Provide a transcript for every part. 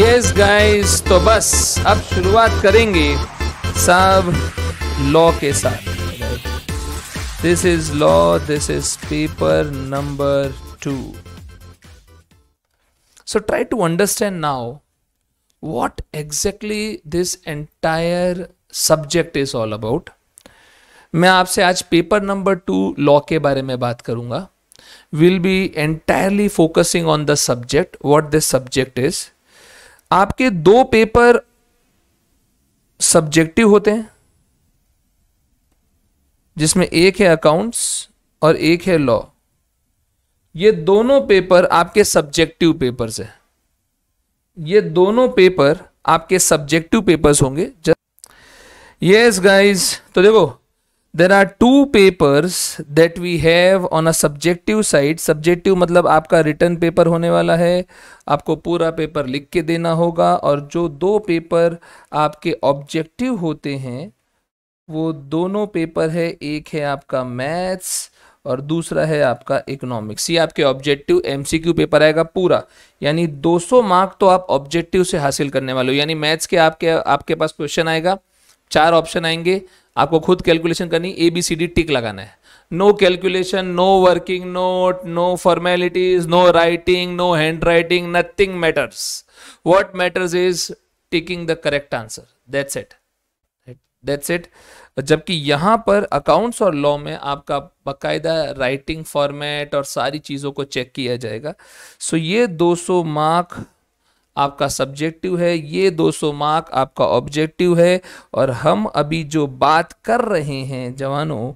Yes guys तो बस अब शुरुआत करेंगे सब लॉ के साथ this is law this is paper number two so try to understand now what exactly this entire subject is all about मैं आपसे आज पेपर नंबर टू लॉ के बारे में बात करूंगा will be entirely focusing on the subject what this subject is आपके दो पेपर सब्जेक्टिव होते हैं जिसमें एक है अकाउंट्स और एक है लॉ ये दोनों पेपर आपके सब्जेक्टिव पेपर्स है ये दोनों पेपर आपके सब्जेक्टिव पेपर्स होंगे यस गाइस तो देखो there are two papers that we have on a subjective side subjective मतलब आपका रिटर्न पेपर होने वाला है आपको पूरा पेपर लिख के देना होगा और जो दो पेपर आपके ऑब्जेक्टिव होते हैं वो दोनों पेपर है एक है आपका मैथ्स और दूसरा है आपका इकोनॉमिक्स ये आपके ऑब्जेक्टिव एमसीक्यू पेपर आएगा पूरा यानी 200 मार्क तो आप ऑब्जेक्टिव से हासिल करने वाले हो यानी मैथ्स के आपके आपके पास क्वेश्चन आएगा चार ऑप्शन आएंगे आपको खुद कैलकुलेशन करनी A B C D tick लगाना है no calculation no working note no formalities no writing no handwriting nothing matters what matters is ticking the correct answer that's it that's it जबकि यहां पर accounts और law में आपका बाकायदा writing format और सारी चीज़ों को चेक किया जाएगा सो so ये 200 मार्क आपका सब्जेक्टिव है ये 200 मार्क आपका ऑब्जेक्टिव है और हम अभी जो बात कर रहे हैं जवानों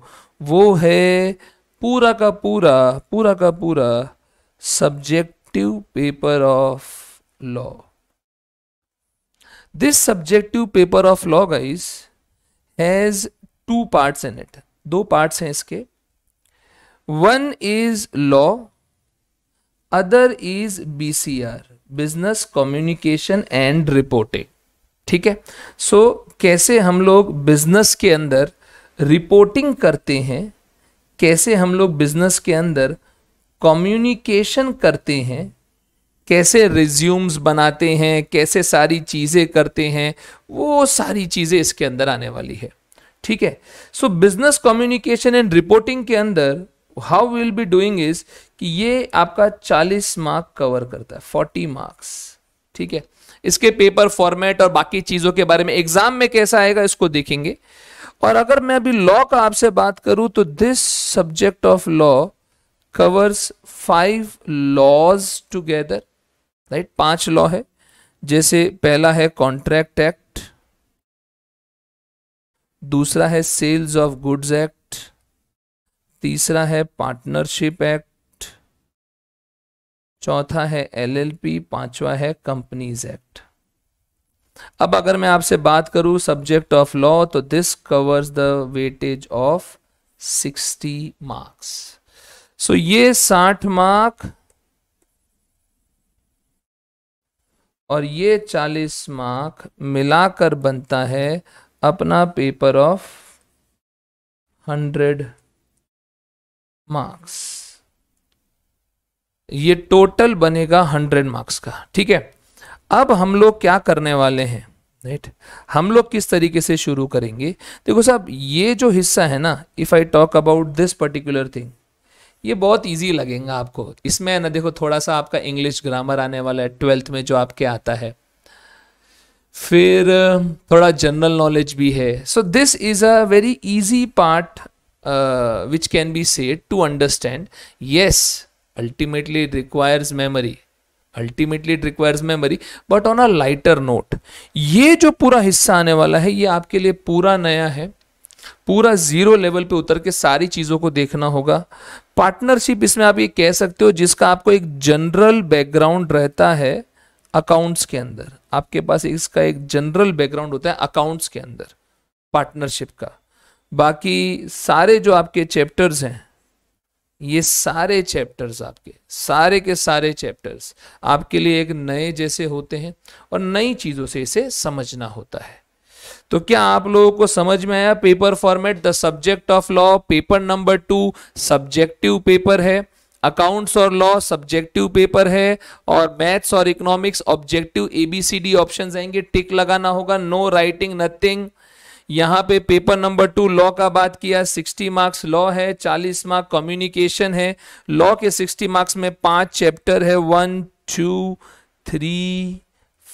वो है पूरा का पूरा पूरा का पूरा subjective paper of law this subjective paper of law guys has two parts in it दो पार्ट्स हैं इसके one is law other is BCR business communication and reporting ठीक है सो so, कैसे हम लोग बिजनेस के अंदर रिपोर्टिंग करते हैं कैसे हम लोग बिजनेस के अंदर कम्युनिकेशन करते हैं कैसे रिज्यूम्स बनाते हैं कैसे सारी चीज़ें करते हैं वो सारी चीज़ें इसके अंदर आने वाली है ठीक है so business communication and reporting के अंदर how will be doing is कि ये आपका 40 मार्क कवर करता है 40 मार्क्स ठीक है इसके पेपर फॉर्मेट और बाकी चीज़ों के बारे में एग्जाम में कैसा आएगा इसको देखेंगे और अगर मैं अभी लॉ का आपसे बात करूं तो this subject of law covers five laws together right पांच लॉ है जैसे पहला है कॉन्ट्रैक्ट एक्ट दूसरा है सेल्स ऑफ गुड्स एक्ट तीसरा है पार्टनरशिप एक्ट चौथा है एलएलपी पांचवा है कंपनीज एक्ट अब अगर मैं आपसे बात करूं सब्जेक्ट ऑफ लॉ तो this covers the weightage of 60 marks so ये 60 मार्क और ये 40 मार्क मिलाकर बनता है अपना पेपर ऑफ 100 मार्क्स ये टोटल बनेगा हंड्रेड मार्क्स का ठीक है अब हम लोग क्या करने वाले हैं राइट हम लोग किस तरीके से शुरू करेंगे देखो साहब ये जो हिस्सा है ना if I talk about this particular thing ये बहुत इजी लगेगा आपको इसमें ना देखो थोड़ा सा आपका इंग्लिश ग्रामर आने वाला है ट्वेल्थ में जो आपके आता है फिर थोड़ा जनरल नॉलेज भी है so this is a very easy part which can be said to understand yes ultimately it requires memory ultimately it requires memory but on a lighter note ये जो पूरा हिस्सा आने वाला है ये आपके लिए पूरा नया है पूरा जीरो लेवल पे उतर के सारी चीज़ों को देखना होगा पार्टनरशिप इसमें आप ये कह सकते हो जिसका आपको एक जनरल बैकग्राउंड रहता है अकाउंट्स के अंदर आपके पास इसका एक जनरल बैकग्राउंड होता है अकाउंट्स के अंदर पार्टनरशिप का बाकी सारे जो आपके चैप्टर्स हैं ये सारे चैप्टर्स आपके सारे के सारे चैप्टर्स आपके लिए एक नए जैसे होते हैं और नई चीज़ों से इसे समझना होता है तो क्या आप लोगों को समझ में आया paper format the subject of law paper number two subjective paper है अकाउंट्स और लॉ सब्जेक्टिव पेपर है और मैथ्स और इकोनॉमिक्स ऑब्जेक्टिव एबीसीडी ऑप्शंस आएंगे टिक लगाना होगा नो राइटिंग नथिंग यहाँ पे पेपर नंबर टू लॉ का बात किया 60 मार्क्स लॉ है 40 मार्क्स कम्युनिकेशन है लॉ के 60 मार्क्स में पांच चैप्टर है one two three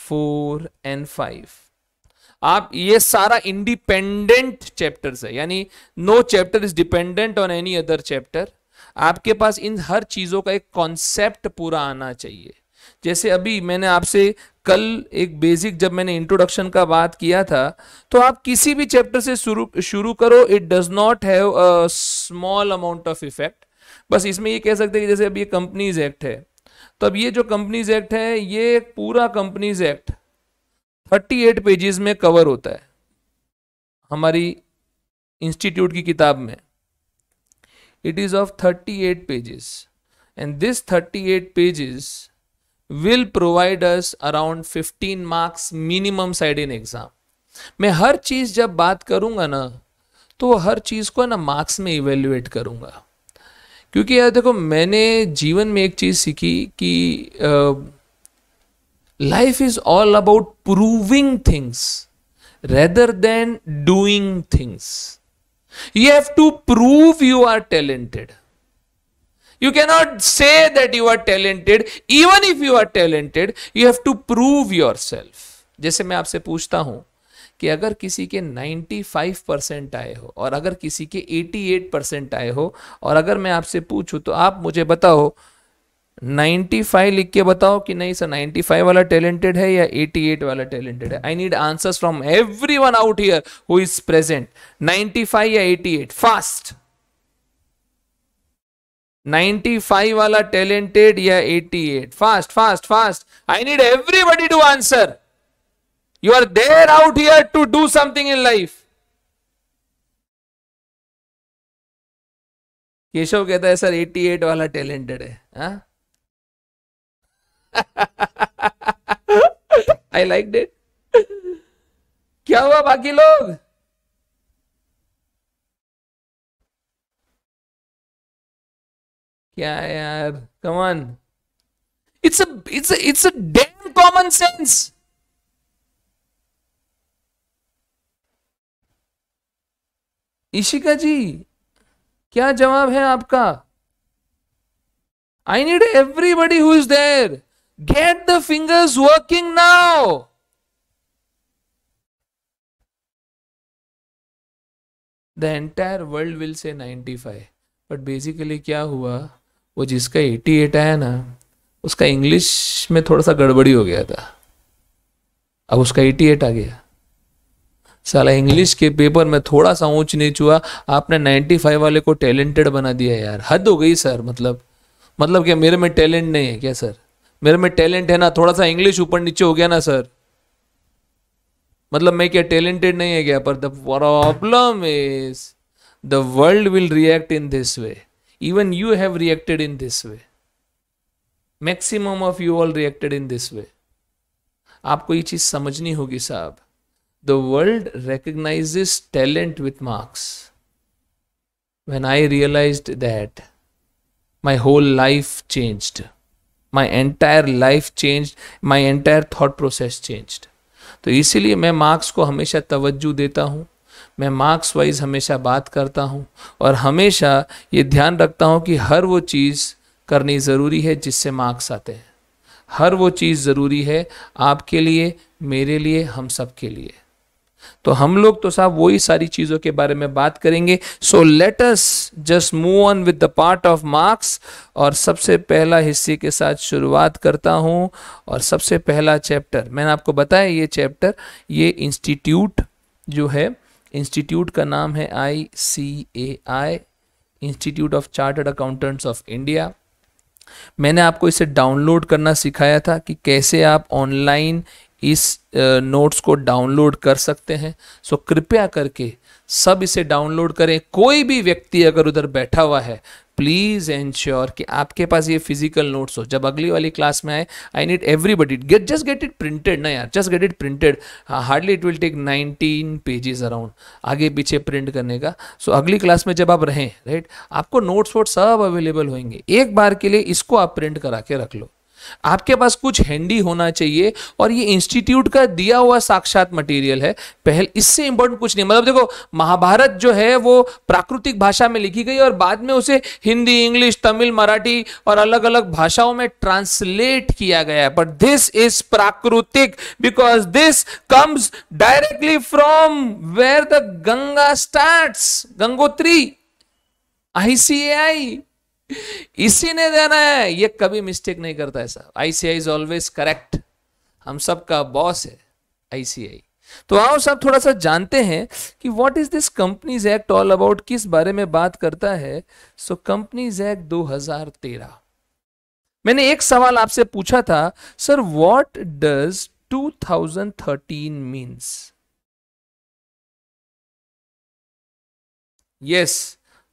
four and five आप ये सारा इंडिपेंडेंट चैप्टर्स है यानी no chapter is dependent on any other chapter आपके पास इन हर चीजों का एक कॉन्सेप्ट पूरा आना चाहिए जैसे अभी मैंने आपसे कल एक बेसिक जब मैंने इंट्रोडक्शन का बात किया था तो आप किसी भी चैप्टर से शुरू शुरू करो it does not have a small amount of effect बस इसमें ये कह सकते हैं कि जैसे अब ये कंपनीज एक्ट है तो अब ये जो कंपनीज एक्ट है ये पूरा कंपनीज एक्ट 38 पेजेस में कवर होता है हमारी इंस्टीट्यूट की किताब में of thirty eight 38 and this thirty 38 pages will provide us around 15 marks minimum side in exam मैं हर चीज जब बात करूंगा ना तो हर चीज को ना मार्क्स में इवेल्युएट करूंगा क्योंकि यार देखो मैंने जीवन में एक चीज सीखी कि life is all about proving things rather than doing things you have to prove you are talented You cannot say that you are talented. Even if you are talented, you have to prove yourself. जैसे मैं आपसे पूछता हूं कि अगर किसी के 95 percent आए हो और अगर किसी के 88 परसेंट आए हो और अगर मैं आपसे पूछूं तो आप मुझे बताओ 95 लिख के बताओ कि नहीं सर 95 वाला टैलेंटेड है या 88 वाला टैलेंटेड है I need answers from everyone out here who is present 95 या 88 फास्ट 95 वाला टैलेंटेड या 88 fast fast fast I need everybody to answer you are there out here to do something in life Keshav कहता है sir 88 वाला talented है I like date क्या हुआ बाकी लोग क्या यार come on it's it's it's a damn common sense Ishika ji क्या जवाब है आपका I need everybody who is there get the fingers working now the entire world will say 95 but basically क्या हुआ वो जिसका एटी एट आया ना उसका इंग्लिश में थोड़ा सा गड़बड़ी हो गया था अब उसका एटी एट आ गया साला इंग्लिश के पेपर में थोड़ा सा ऊंच नीच हुआ आपने 95 फाइव वाले को टैलेंटेड बना दिया यार हद हो गई सर मतलब मतलब क्या मेरे में टैलेंट नहीं है क्या सर मेरे में टैलेंट है ना थोड़ा सा इंग्लिश ऊपर नीचे हो गया ना सर मतलब मैं क्या टैलेंटेड नहीं है क्या पर the problem is the world will react in this way even you have reacted in this way maximum of you all reacted in this way आपको ये चीज समझनी होगी साहब the world recognises talent with marks when I realized that my whole life changed. My entire life changed. My entire thought process changed. तो इसीलिए मैं marks को हमेशा तवज्जो देता हूँ मैं मार्क्स वाइज हमेशा बात करता हूँ और हमेशा ये ध्यान रखता हूँ कि हर वो चीज़ करनी ज़रूरी है जिससे मार्क्स आते हैं हर वो चीज़ ज़रूरी है आपके लिए मेरे लिए हम सब के लिए तो हम लोग तो साहब वही सारी चीज़ों के बारे में बात करेंगे so let us just move on with the part of marks और सबसे पहला हिस्से के साथ शुरुआत करता हूँ और सबसे पहला चैप्टर मैंने आपको बताया ये चैप्टर ये इंस्टीट्यूट जो है इंस्टीट्यूट का नाम है I C A I institute of chartered accountants of India मैंने आपको इसे डाउनलोड करना सिखाया था कि कैसे आप ऑनलाइन इस नोट्स को डाउनलोड कर सकते हैं सो कृपया करके सब इसे डाउनलोड करें कोई भी व्यक्ति अगर उधर बैठा हुआ है प्लीज़ एंश्योर कि आपके पास ये फिजिकल नोट्स हो जब अगली वाली क्लास में आए I need everybody get just get it printed ना यार just get it printed hardly it will take nineteen pages around आगे पीछे प्रिंट करने का सो so, अगली क्लास में जब आप रहें राइट right, आपको नोट्स वोट सब अवेलेबल होंगे एक बार के लिए इसको आप प्रिंट करा के रख लो आपके पास कुछ हैंडी होना चाहिए और ये इंस्टीट्यूट का दिया हुआ साक्षात मटेरियल है पहल इससे इंपॉर्टेंट कुछ नहीं मतलब देखो महाभारत जो है वो प्राकृतिक भाषा में लिखी गई और बाद में उसे हिंदी इंग्लिश तमिल मराठी और अलग अलग भाषाओं में ट्रांसलेट किया गया है बट दिस इज प्राकृतिक because this comes directly from where the Ganga start Gangotri ICAI इसी ने देना है ये कभी मिस्टेक नहीं करता है साहब आईसीआई इज ऑलवेज करेक्ट हम सबका बॉस है आईसीआई तो आओ सब थोड़ा सा जानते हैं कि what is this companies act all about किस बारे में बात करता है सो कंपनीज एक्ट 2013 मैंने एक सवाल आपसे पूछा था sir what does 2013 means yes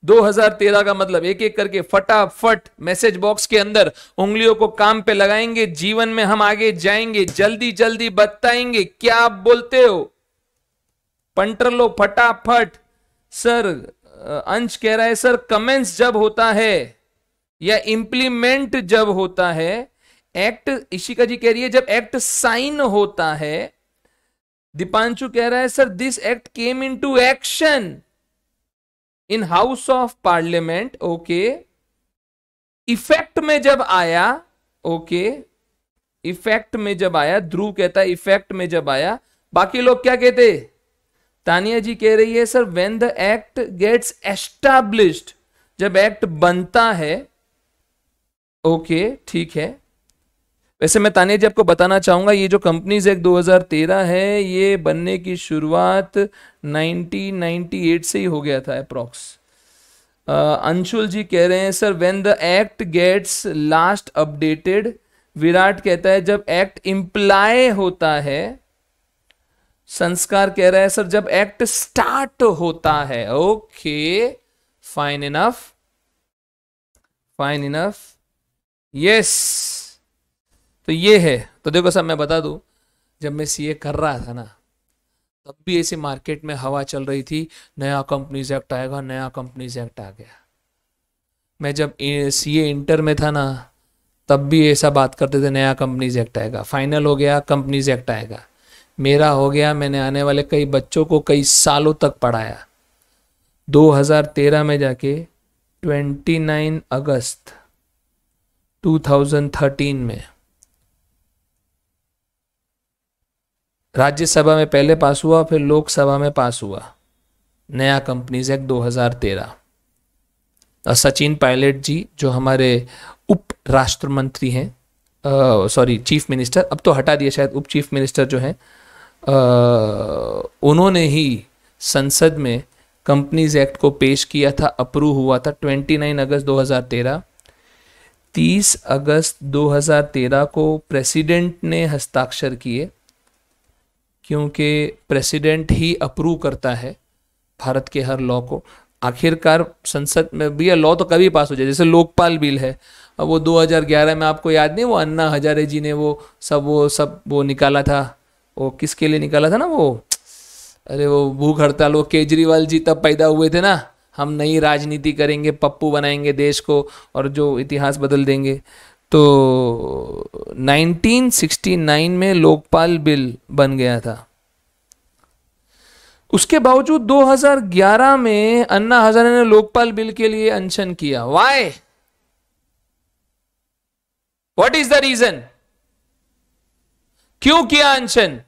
2013 का मतलब एक एक करके फटाफट मैसेज बॉक्स के अंदर उंगलियों को काम पे लगाएंगे जीवन में हम आगे जाएंगे जल्दी जल्दी बताएंगे क्या आप बोलते हो पंटर लो फटाफट सर अंश कह रहा है सर कमेंट्स जब होता है या इंप्लीमेंट जब होता है एक्ट इशिका जी कह रही है जब एक्ट साइन होता है दीपांशु कह रहा है sir this act came into action in house of parliament okay effect में जब आया ओके इफेक्ट में जब आया ध्रुव कहता है इफेक्ट में जब आया बाकी लोग क्या कहते तानिया जी कह रही है sir when the act gets established जब एक्ट बनता है ओके ठीक है वैसे मैं तानिया जी आपको बताना चाहूंगा ये जो कंपनीज एक्ट 2013 है ये बनने की शुरुआत 1998 से ही हो गया था अप्रोक्स अंशुल जी कह रहे हैं sir when the act gets last updated Virat कहता है जब एक्ट इम्प्लाय होता है संस्कार कह रहा है सर जब एक्ट स्टार्ट होता है okay fine enough fine enough yes तो ये है तो देखो साहब मैं बता दूं जब मैं सीए कर रहा था ना तब भी ऐसे मार्केट में हवा चल रही थी नया कंपनीज एक्ट आएगा नया कंपनीज एक्ट आ गया मैं जब सी ए इंटर में था ना तब भी ऐसा बात करते थे नया कंपनीज एक्ट आएगा फाइनल हो गया कंपनीज एक्ट आएगा मेरा हो गया मैंने आने वाले कई बच्चों को कई सालों तक पढ़ाया 2013 में जाके 29 अगस्त 2013 में राज्यसभा में पहले पास हुआ फिर लोकसभा में पास हुआ नया कंपनीज एक्ट 2013 और सचिन पायलट जी जो हमारे उप राष्ट्र मंत्री हैं सॉरी चीफ मिनिस्टर अब तो हटा दिया शायद उप चीफ मिनिस्टर जो हैं उन्होंने ही संसद में कंपनीज एक्ट को पेश किया था अप्रूव हुआ था 29 अगस्त 2013 30 अगस्त 2013 को प्रेसिडेंट ने हस्ताक्षर किए क्योंकि प्रेसिडेंट ही अप्रूव करता है भारत के हर लॉ को आखिरकार संसद में भी लॉ तो कभी पास हो जाए जैसे लोकपाल बिल है अब वो 2011 में आपको याद नहीं वो अन्ना हजारे जी ने वो सब वो सब वो निकाला था वो किसके लिए निकाला था ना वो अरे वो भूख हड़ताल वो केजरीवाल जी तब पैदा हुए थे ना हम नई राजनीति करेंगे पप्पू बनाएंगे देश को और जो इतिहास बदल देंगे तो 1969 में लोकपाल बिल बन गया था उसके बावजूद 2011 में अन्ना हजारे ने लोकपाल बिल के लिए अनशन किया why what is the reason क्यों किया अनशन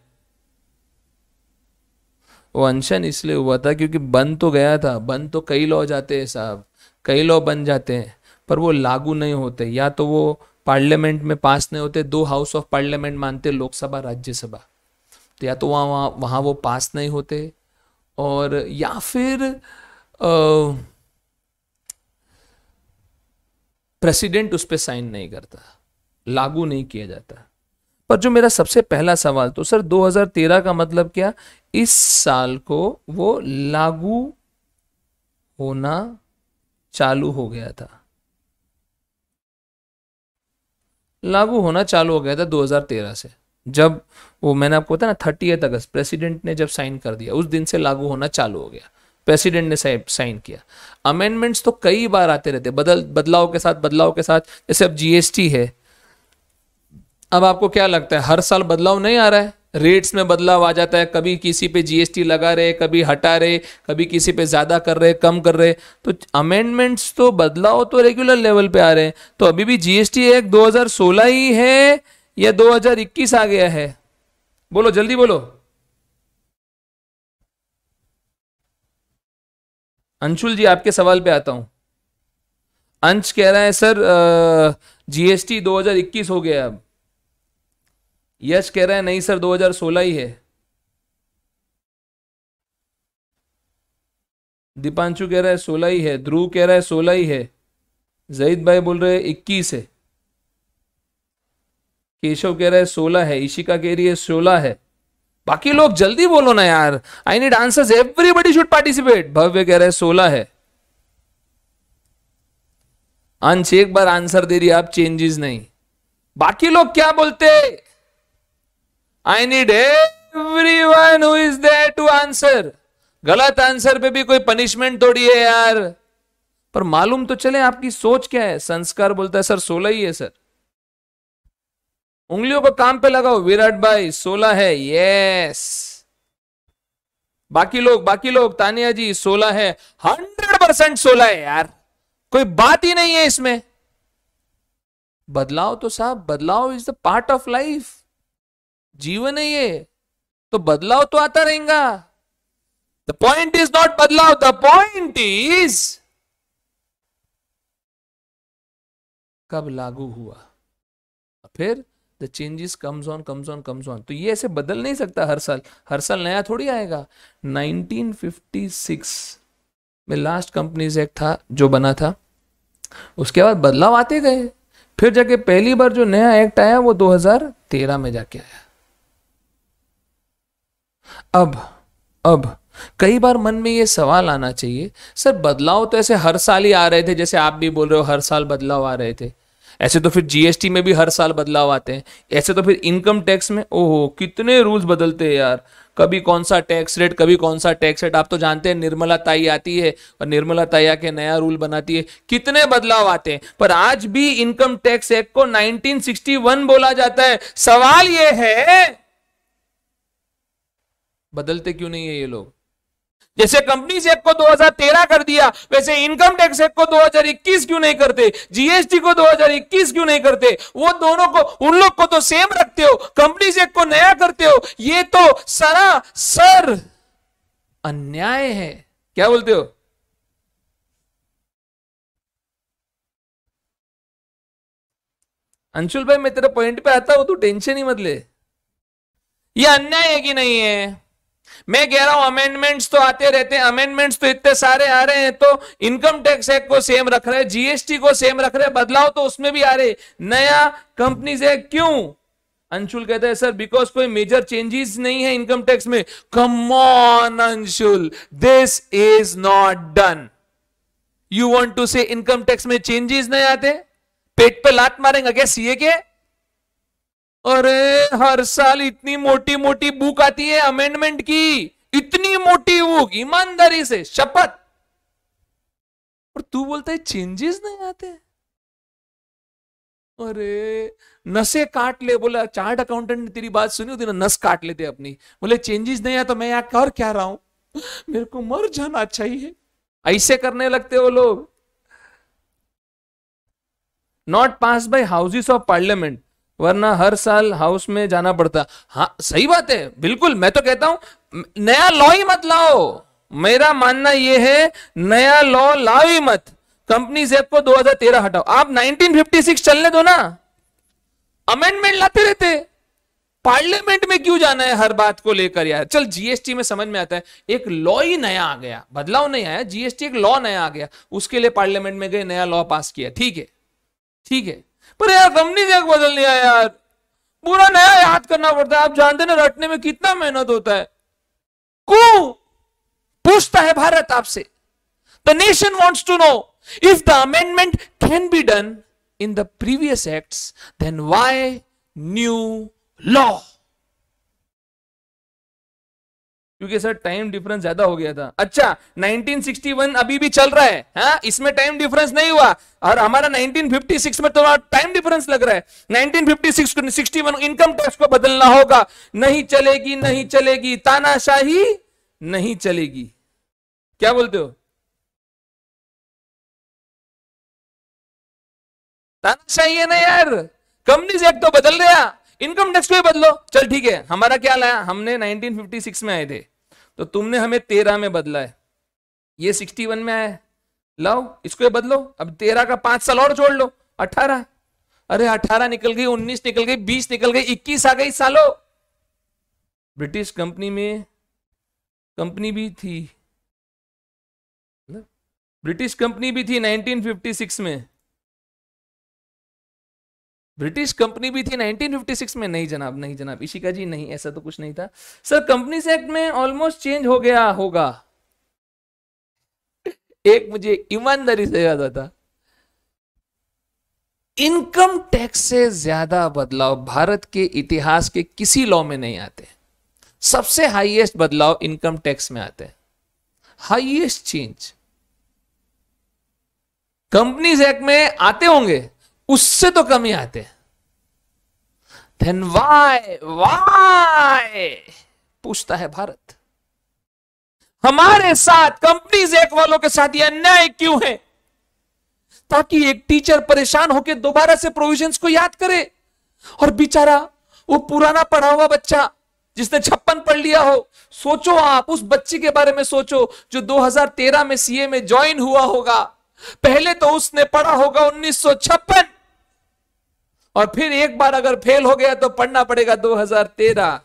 वो अनशन इसलिए हुआ था क्योंकि बन तो गया था बंद तो कई लॉ जाते हैं साहब कई लॉ बन जाते हैं पर वो लागू नहीं होते या तो वो पार्लियामेंट में पास नहीं होते दो हाउस ऑफ पार्लियामेंट मानते लोकसभा राज्यसभा तो या तो वहाँ वहाँ वहाँ वो पास नहीं होते और या फिर प्रेसिडेंट उस पर साइन नहीं करता लागू नहीं किया जाता पर जो मेरा सबसे पहला सवाल तो सर 2013 का मतलब क्या इस साल को वो लागू होना चालू हो गया था लागू होना चालू हो गया था 2013 से जब वो मैंने आपको बताया ना थर्टी अगस्त प्रेसिडेंट ने जब साइन कर दिया उस दिन से लागू होना चालू हो गया प्रेसिडेंट ने साइन किया अमेंडमेंट्स तो कई बार आते रहते बदल बदलाव के साथ बदलाव के साथ जैसे अब जीएसटी है अब आपको क्या लगता है हर साल बदलाव नहीं आ रहा है रेट्स में बदलाव आ जाता है कभी किसी पे जीएसटी लगा रहे कभी हटा रहे कभी किसी पे ज़्यादा कर रहे कम कर रहे तो अमेंडमेंट्स तो बदलाव तो रेगुलर लेवल पे आ रहे हैं तो अभी भी जीएसटी एक 2016 ही है या 2021 आ गया है बोलो जल्दी बोलो अंशुल जी आपके सवाल पे आता हूं अंश कह रहा है सर जीएसटी दो हो गया अब यश कह रहे हैं नहीं सर 2016 ही है दीपांशु कह रहा है सोलह ही है ध्रुव कह रहा है सोलह ही है जईद भाई बोल रहे हैं इक्कीस है केशव कह रहा है सोलह है ईशिका कह रही है सोलह है बाकी लोग जल्दी बोलो ना यार I need answers everybody should participate Bhavya कह रहे हैं सोलह है अंश एक बार आंसर दे रही आप चेंजेस नहीं बाकी लोग क्या बोलते I need everyone is there to answer गलत आंसर पे भी कोई पनिशमेंट थोड़ी है यार पर मालूम तो चले आपकी सोच क्या है संस्कार बोलता है सर सोलह ही है सर उंगलियों को काम पे लगाओ विराट भाई सोलह है यस बाकी लोग बाकी लोग तानिया जी सोलह है हंड्रेड परसेंट सोलह है यार कोई बात ही नहीं है इसमें बदलाव तो साहब बदलाव is the part of life जीवन है ये तो बदलाव तो आता रहेगा द पॉइंट इज नॉट बदलाव द पॉइंट इज कब लागू हुआ फिर the changes comes on comes on comes on तो ये ऐसे बदल नहीं सकता हर साल हर साल नया थोड़ी आएगा 1956 में लास्ट कंपनीज एक्ट था जो बना था उसके बाद बदलाव आते गए फिर जाके पहली बार जो नया एक्ट आया वो 2013 में जाके आया अब अब कई बार मन में ये सवाल आना चाहिए सर बदलाव तो ऐसे हर साल ही आ रहे थे जैसे आप भी बोल रहे हो हर साल बदलाव आ रहे थे ऐसे तो फिर जीएसटी में भी हर साल बदलाव आते हैं ऐसे तो फिर इनकम टैक्स में ओहो कितने रूल्स बदलते हैं यार कभी कौन सा टैक्स रेट कभी कौन सा टैक्स रेट आप तो जानते हैं निर्मला ताई आती है और निर्मला ताई आके नया रूल बनाती है कितने बदलाव आते हैं पर आज भी इनकम टैक्स एक्ट को 1961 बोला जाता है सवाल यह है बदलते क्यों नहीं है ये लोग जैसे कंपनी एक्ट को 2013 कर दिया वैसे इनकम टैक्स एक्ट को 2021 क्यों नहीं करते जीएसटी को 2021 क्यों नहीं करते वो दोनों को उन लोग को तो सेम रखते हो कंपनी एक्ट को नया करते हो ये तो सारा सर अन्याय है क्या बोलते हो अंशुल भाई मैं तेरे पॉइंट पे आता हूं तू टेंशन ही मत ले ये अन्याय है कि नहीं है मैं कह रहा हूं अमेंडमेंट्स तो आते रहते हैं अमेंडमेंट्स तो इतने सारे आ रहे हैं तो इनकम टैक्स एक्ट को सेम रख रहे हैं जीएसटी को सेम रख रहे हैं बदलाव तो उसमें भी आ रहे नया कंपनीज एक्ट क्यों अंशुल कहते हैं सर बिकॉज कोई मेजर चेंजेस नहीं है इनकम टैक्स में come on Anshul this is not done you want to say income tax में चेंजेस नहीं आते पेट पे लात मारेंगे क्या सीए के अरे हर साल इतनी मोटी मोटी बुक आती है अमेंडमेंट की इतनी मोटी बुक ईमानदारी से शपथ और तू बोलता है चेंजेस नहीं आते अरे नसे काट ले बोला चार्ट अकाउंटेंट ने तेरी बात सुनी होती ना नस काट लेते अपनी बोले चेंजेस नहीं आता तो मैं यहाँ कर क्या रहा हूं मेरे को मर जाना चाहिए ऐसे करने लगते वो लोग not pass by houses of parliament वरना हर साल हाउस में जाना पड़ता हाँ सही बात है बिल्कुल मैं तो कहता हूं नया लॉ ही मत लाओ मेरा मानना यह है नया लॉ लाओ ही मत कंपनी से आपको 2013 हटाओ आप 1956 चलने दो ना अमेंडमेंट लाते रहते पार्लियामेंट में क्यों जाना है हर बात को लेकर यार चल जीएसटी में समझ में आता है एक लॉ ही नया आ गया बदलाव नहीं आया जीएसटी एक लॉ नया आ गया उसके लिए पार्लियामेंट में गए नया लॉ पास किया ठीक है ठीक है पर यार कंपनी से बदल लिया यार पूरा नया याद करना पड़ता है आप जानते ना रटने में कितना मेहनत होता है क्यों पूछता है भारत आपसे the nation wants to know if the amendment can be done in the previous act then why new law क्योंकि सर टाइम डिफरेंस ज्यादा हो गया था अच्छा 1961 अभी भी चल रहा है हा? इसमें टाइम डिफरेंस नहीं हुआ और हमारा 1956 में थोड़ा टाइम डिफरेंस लग रहा है 1956 61 इनकम टैक्स को बदलना होगा नहीं चलेगी नहीं चलेगी तानाशाही नहीं चलेगी क्या बोलते हो तानाशाही है ना यार से एक तो बदल गया इनकम टैक्स को ही बदलो चल ठीक है हमारा क्या लाया हमने 1956 में आए थे तो तुमने हमें तेरह में बदला है ये 61 में आया लाओ इसको ये बदलो अब तेरह का पांच साल और जोड़ लो अठारह अरे अठारह निकल गई उन्नीस निकल गई बीस निकल गई इक्कीस आ गई सालों ब्रिटिश कंपनी में कंपनी भी थी मतलब ब्रिटिश कंपनी भी थी 1956 में ब्रिटिश कंपनी भी थी 1956 में नहीं जनाब नहीं जनाब इशिका जी नहीं ऐसा तो कुछ नहीं था सर कंपनी एक्ट में ऑलमोस्ट चेंज हो गया होगा एक मुझे ईमानदारी से याद आता इनकम टैक्स से ज्यादा बदलाव भारत के इतिहास के किसी लॉ में नहीं आते सबसे हाईएस्ट बदलाव इनकम टैक्स में आते हैं हाईएस्ट चेंज कंपनीज एक्ट में आते होंगे उससे तो कमी आते धन वाय वाय पूछता है भारत हमारे साथ कंपनीज एक वालों के साथ ये अन्याय क्यों है ताकि एक टीचर परेशान होकर दोबारा से प्रोविजंस को याद करे और बेचारा वो पुराना पढ़ा हुआ बच्चा जिसने छप्पन पढ़ लिया हो सोचो आप उस बच्चे के बारे में सोचो जो 2013 में सीए में ज्वाइन हुआ होगा पहले तो उसने पढ़ा होगा उन्नीस और फिर एक बार अगर फेल हो गया तो पढ़ना पड़ेगा 2013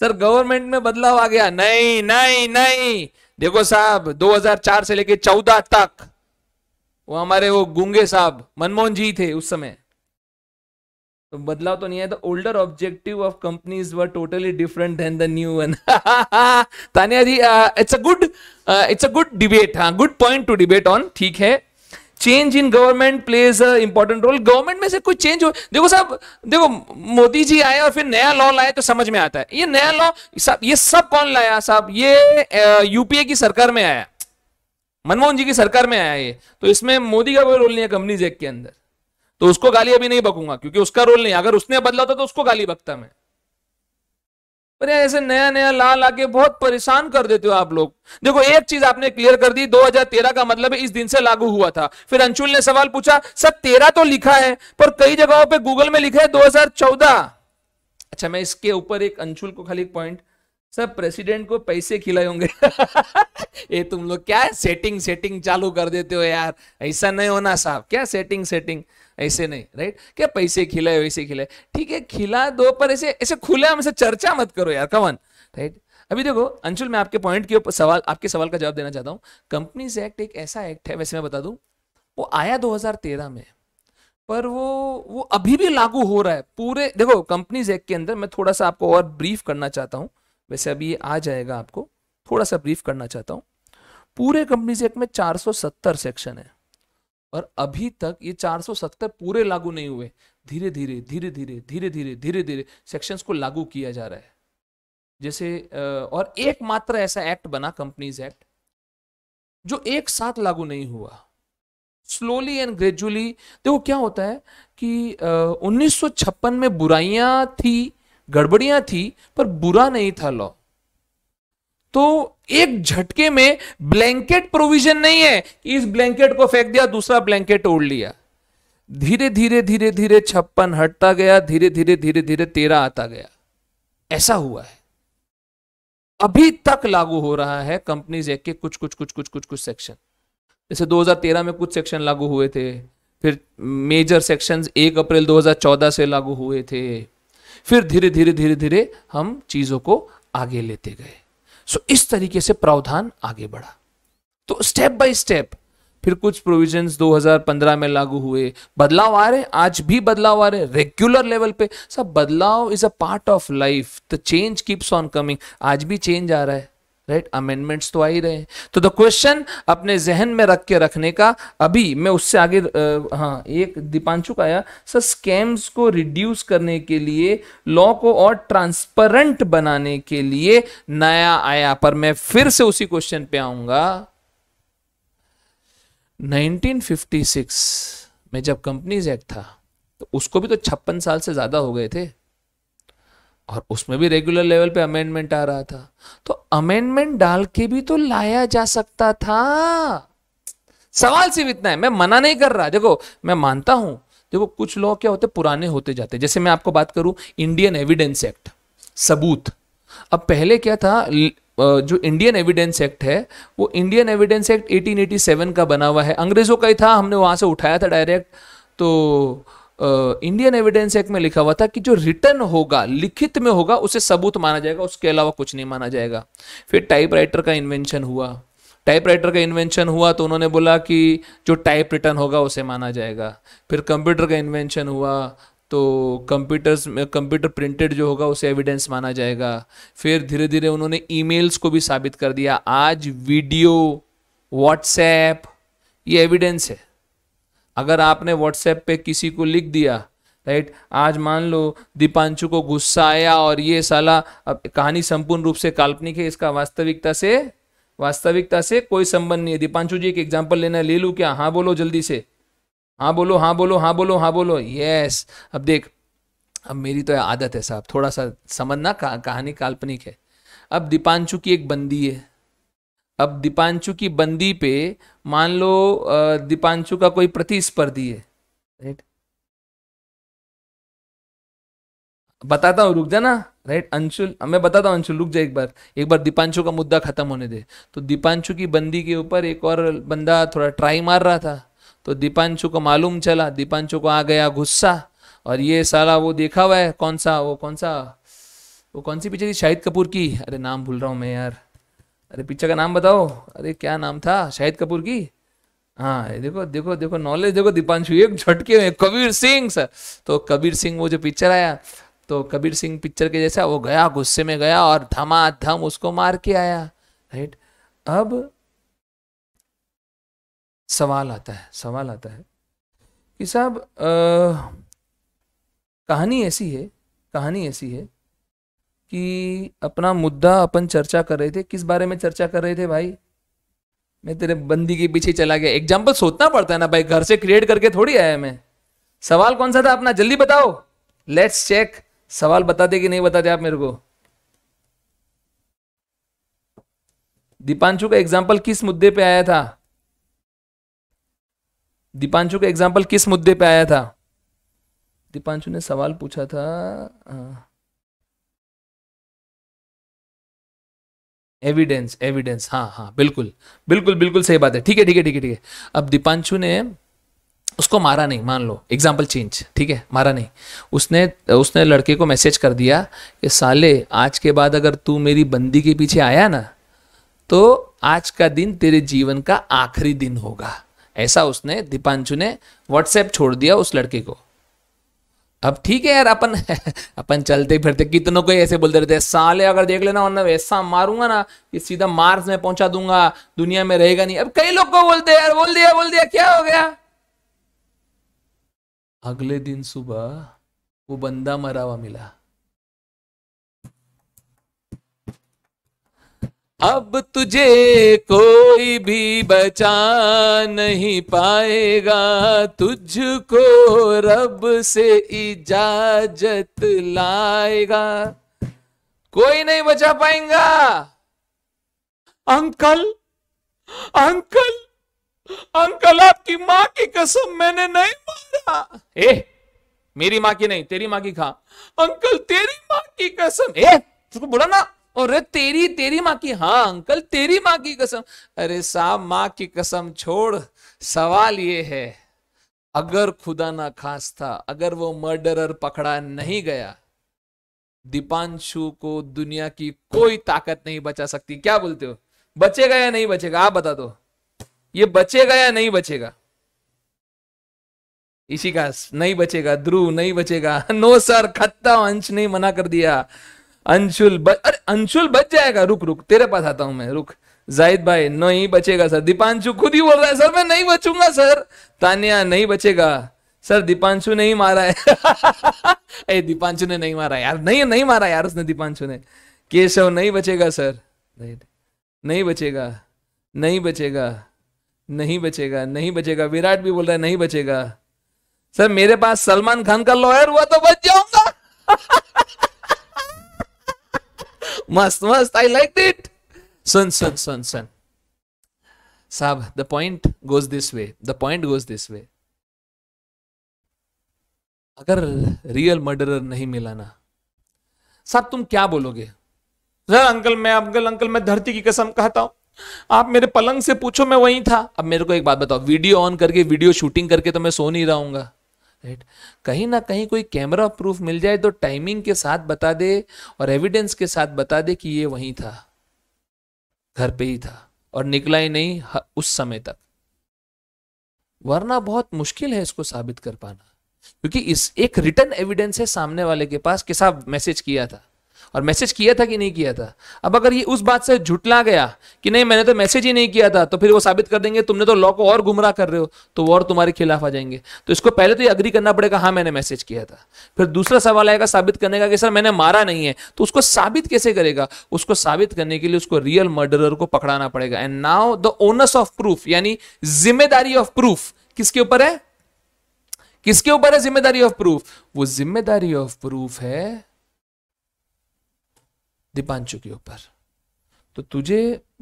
सर गवर्नमेंट में बदलाव आ गया नहीं नहीं नहीं देखो साहब 2004 से लेके 14 तक वो हमारे वो गुंगे साहब मनमोहन जी थे उस समय तो बदलाव तो नहीं है तो older objective of companies were totally different than the new one Tania ji it's a good it's a good debate हाँ good point to debate on ठीक है change in government plays important role government में से कुछ चेंज हो देखो साहब देखो मोदी जी आए और फिर नया लॉ लाए तो समझ में आता है ये नया लॉ ये सब कौन लाया साहब ये यूपीए की सरकार में आया मनमोहन जी की सरकार में आया ये तो इसमें मोदी का कोई रोल नहीं है कंपनीज एक्ट के अंदर तो उसको गाली अभी नहीं बकूंगा क्योंकि उसका रोल नहीं अगर उसने बदला होता तो उसको गाली बकता मैं पर ऐसे नया नया लाल आके बहुत परेशान कर देते हो आप लोग देखो एक चीज आपने क्लियर कर दी 2013 का मतलब है इस दिन से लागू हुआ था फिर अंशुल ने सवाल पूछा सर तेरह तो लिखा है पर कई जगहों पे गूगल में लिखा है 2014 अच्छा मैं इसके ऊपर एक अंशुल को खाली पॉइंट सर प्रेसिडेंट को पैसे खिलाए होंगे ये तुम लोग क्या है सेटिंग सेटिंग चालू कर देते हो यार ऐसा नहीं होना साहब क्या सेटिंग सेटिंग ऐसे नहीं राइट क्या पैसे खिलाए वैसे खिलाए ठीक है खिला दो पर ऐसे ऐसे खुले हमसे चर्चा मत करो यार कमन राइट अभी देखो अंशुल मैं आपके पॉइंट के सवाल आपके सवाल का जवाब देना चाहता हूँ कंपनीज एक्ट एक ऐसा एक्ट है वैसे मैं बता दू वो आया दो में पर वो वो अभी भी लागू हो रहा है पूरे देखो कंपनीज एक्ट के अंदर मैं थोड़ा सा आपको और ब्रीफ करना चाहता हूँ वैसे अभी ये आ जाएगा आपको थोड़ा सा ब्रीफ करना चाहता हूँ पूरे कंपनीज एक्ट में 470 सेक्शन है और अभी तक ये 470 पूरे लागू नहीं हुए धीरे धीरे धीरे धीरे धीरे धीरे धीरे धीरे सेक्शंस को लागू किया जा रहा है जैसे और एकमात्र ऐसा एक्ट बना कंपनीज एक्ट जो एक साथ लागू नहीं हुआ स्लोली एंड ग्रेजुअली देखो क्या होता है कि उन्नीस में बुराइयां थी गड़बड़ियां थी पर बुरा नहीं था लॉ तो एक झटके में ब्लैंकेट प्रोविजन नहीं है कि इस ब्लैंकेट को फेंक दिया दूसरा ब्लैंकेट ओढ़ लिया धीरे धीरे धीरे धीरे छप्पन हटता गया धीरे धीरे धीरे धीरे तेरह आता गया ऐसा हुआ है अभी तक लागू हो रहा है कंपनीज एक्ट के कुछ कुछ कुछ कुछ कुछ कुछ सेक्शन जैसे 2013 में कुछ सेक्शन लागू हुए थे फिर मेजर सेक्शंस 1 अप्रैल 2014 से लागू हुए थे फिर धीरे धीरे धीरे धीरे हम चीज़ों को आगे लेते गए सो इस तरीके से प्रावधान आगे बढ़ा तो स्टेप बाय स्टेप फिर कुछ प्रोविजंस 2015 में लागू हुए बदलाव आ रहे आज भी बदलाव आ रहे रेगुलर लेवल पे सब बदलाव is a part of life the change keeps on coming आज भी चेंज आ रहा है राइट right? अमेंडमेंट्स तो आ ही रहे तो द क्वेश्चन अपने जहन में रख के रखने का अभी मैं उससे आगे आ, हाँ एक दीपांशु आया सर स्कैम्स को रिड्यूस करने के लिए लॉ को और ट्रांसपेरेंट बनाने के लिए नया आया पर मैं फिर से उसी क्वेश्चन पे आऊंगा 1956 में जब कंपनीज एक्ट था तो उसको भी तो छप्पन साल से ज्यादा हो गए थे और उसमें भी रेगुलर लेवल पे अमेंडमेंट आ रहा था तो अमेंडमेंट डाल के भी तो लाया जा सकता था सवाल सिर्फ इतना है मैं मना नहीं कर रहा देखो मैं मानता हूं देखो कुछ लॉ क्या होते पुराने होते जाते जैसे मैं आपको बात करूं इंडियन एविडेंस एक्ट सबूत अब पहले क्या था जो इंडियन एविडेंस एक्ट है वो इंडियन एविडेंस एक्ट 1887 का बना हुआ है अंग्रेजों का ही था हमने वहां से उठाया था डायरेक्ट तो इंडियन एविडेंस एक्ट में लिखा हुआ था कि जो रिटर्न होगा लिखित में होगा उसे सबूत माना जाएगा उसके अलावा कुछ नहीं माना जाएगा फिर टाइपराइटर का इन्वेंशन हुआ टाइपराइटर का इन्वेंशन हुआ तो उन्होंने बोला कि जो टाइप रिटर्न होगा उसे माना जाएगा फिर कंप्यूटर का इन्वेंशन हुआ तो कंप्यूटर्स में कंप्यूटर प्रिंटेड जो होगा उसे एविडेंस माना जाएगा फिर धीरे धीरे उन्होंने ईमेल्स को भी साबित कर दिया आज वीडियो व्हाट्सएप ये एविडेंस है अगर आपने व्हाट्सएप पे किसी को लिख दिया राइट आज मान लो दीपांशु को गुस्सा आया और ये साला अब कहानी संपूर्ण रूप से काल्पनिक है इसका वास्तविकता से वास्तविकता से कोई संबंध नहीं है दीपांशु जी एक एग्जाम्पल लेना ले लूँ क्या हाँ बोलो जल्दी से हाँ बोलो हाँ बोलो हाँ बोलो हाँ बोलो यस अब देख अब मेरी तो आदत है साहब थोड़ा सा समझना कहानी काल्पनिक है अब दीपांशु की एक बंदी है अब दीपांशु की बंदी पे मान लो दीपांशु का कोई प्रतिस्पर्धी है राइट बताता हूँ रुक जाना राइट अंशुल मैं बताता हूँ अंशुल रुक जाए एक बार एक बार दीपांशु का मुद्दा खत्म होने दे तो दीपांशु की बंदी के ऊपर एक और बंदा थोड़ा ट्राई मार रहा था तो दीपांशु को मालूम चला दीपांशु को आ गया गुस्सा और ये सारा वो देखा हुआ है कौन सा वो कौन सा वो कौन सी पिक्चर शाहिद कपूर की अरे नाम भूल रहा हूँ मैं यार अरे पिक्चर का नाम बताओ अरे क्या नाम था शाहिद कपूर की हाँ देखो देखो देखो नॉलेज देखो दीपांशु एक झटके में कबीर सिंह सर तो कबीर सिंह वो जो पिक्चर आया तो कबीर सिंह पिक्चर के जैसा वो गया गुस्से में गया और धमाधम उसको मार के आया राइट अब सवाल आता है सवाल आता है कि साहब कहानी ऐसी है कहानी ऐसी है कि अपना मुद्दा अपन चर्चा कर रहे थे किस बारे में चर्चा कर रहे थे भाई मैं तेरे बंदी के पीछे चला गया एग्जाम्पल सोचना पड़ता है ना भाई घर से क्रिएट करके थोड़ी आया मैं सवाल कौन सा था अपना जल्दी बताओ लेट्स चेक सवाल दे कि नहीं बताते आप मेरे को दीपांशु का एग्जाम्पल किस मुद्दे पे आया था दीपांशु का एग्जाम्पल किस मुद्दे पे आया था दीपांशु ने सवाल पूछा था हाँ। एविडेंस एविडेंस हाँ हाँ बिल्कुल बिल्कुल बिल्कुल सही बात है ठीक है ठीक है ठीक है ठीक है अब दीपांशु ने उसको मारा नहीं मान लो एग्जाम्पल चेंज ठीक है मारा नहीं उसने उसने लड़के को मैसेज कर दिया कि साले आज के बाद अगर तू मेरी बंदी के पीछे आया ना तो आज का दिन तेरे जीवन का आखिरी दिन होगा ऐसा उसने दीपांशु ने व्हाट्सएप छोड़ दिया उस लड़के को अब ठीक है यार अपन अपन चलते फिरते कितनों को ऐसे बोलते रहते साले अगर देख लेना वरना ऐसा मारूंगा ना कि सीधा मार्स में पहुंचा दूंगा दुनिया में रहेगा नहीं अब कई लोग को बोलते यार बोल दिया बोल दिया क्या हो गया अगले दिन सुबह वो बंदा मरा हुआ मिला अब तुझे कोई भी बचा नहीं पाएगा तुझको रब से इजाजत लाएगा कोई नहीं बचा पाएगा अंकल अंकल अंकल आपकी मां की कसम मैंने नहीं मारा ए मेरी मां की नहीं तेरी मां की खा अंकल तेरी मां की कसम ए तुझको बोला ना और तेरी तेरी माँ की हाँ अंकल तेरी माँ की कसम अरे साहब माँ की कसम छोड़ सवाल ये है अगर खुदा ना खास था अगर वो मर्डरर पकड़ा नहीं गया दीपांशु को दुनिया की कोई ताकत नहीं बचा सकती क्या बोलते हो बचेगा या नहीं बचेगा आप बता दो ये बचेगा या नहीं बचेगा इसी का नहीं बचेगा ध्रुव नहीं बचेगा नो सर खत्ता अंश नहीं मना कर दिया अंशुल बच अरे अंशुल बच जाएगा रुक रुक तेरे पास आता हूं मैं रुक जाहिद भाई नहीं बचेगा सर दीपांशु खुद ही बोल रहा है सर मैं नहीं बचूंगा सर तानिया नहीं बचेगा सर दीपांशु नहीं मारा है दीपांशु ने नहीं मारा यार नहीं नहीं मारा यार उसने दीपांशु ने केशव नहीं बचेगा सर नहीं बचेगा नहीं बचेगा नहीं बचेगा नहीं बचेगा विराट भी बोल रहा है नहीं बचेगा सर मेरे पास सलमान खान का लॉयर हुआ तो बच जाऊंगा मस्त मस्त आई लाइक इट सुन सुन सुन सुन साहब the point goes this way the point goes this way अगर रियल मर्डरर नहीं मिला ना साहब तुम क्या बोलोगे सर अंकल मैं अंकल अंकल मैं धरती की कसम कहता हूं आप मेरे पलंग से पूछो मैं वहीं था अब मेरे को एक बात बताओ वीडियो ऑन करके वीडियो शूटिंग करके तो मैं सो नहीं रहूंगा राइट कहीं ना कहीं कोई कैमरा प्रूफ मिल जाए तो टाइमिंग के साथ बता दे और एविडेंस के साथ बता दे कि ये वहीं था घर पे ही था और निकला ही नहीं उस समय तक वरना बहुत मुश्किल है इसको साबित कर पाना क्योंकि इस एक रिटर्न एविडेंस है सामने वाले के पास कि साहब मैसेज किया था और मैसेज किया था कि नहीं किया था अब अगर ये उस बात से झुटला गया कि नहीं मैंने तो मैसेज ही नहीं किया था तो फिर वो साबित कर देंगे तुमने तो लॉ को और गुमराह कर रहे हो तो वो और तुम्हारे खिलाफ आ जाएंगे तो इसको पहले तो ये अग्री करना पड़ेगा हाँ मैंने मैसेज किया था फिर दूसरा सवाल आएगा साबित करने का कि सर मैंने मारा नहीं है तो उसको साबित कैसे करेगा उसको साबित करने के लिए उसको रियल मर्डरर को पकड़ाना पड़ेगा and now the onus of proof यानी जिम्मेदारी ऑफ प्रूफ किसके ऊपर है किसके ऊपर है जिम्मेदारी ऑफ प्रूफ वो जिम्मेदारी ऑफ प्रूफ है दीपांशु के ऊपर तो तुझे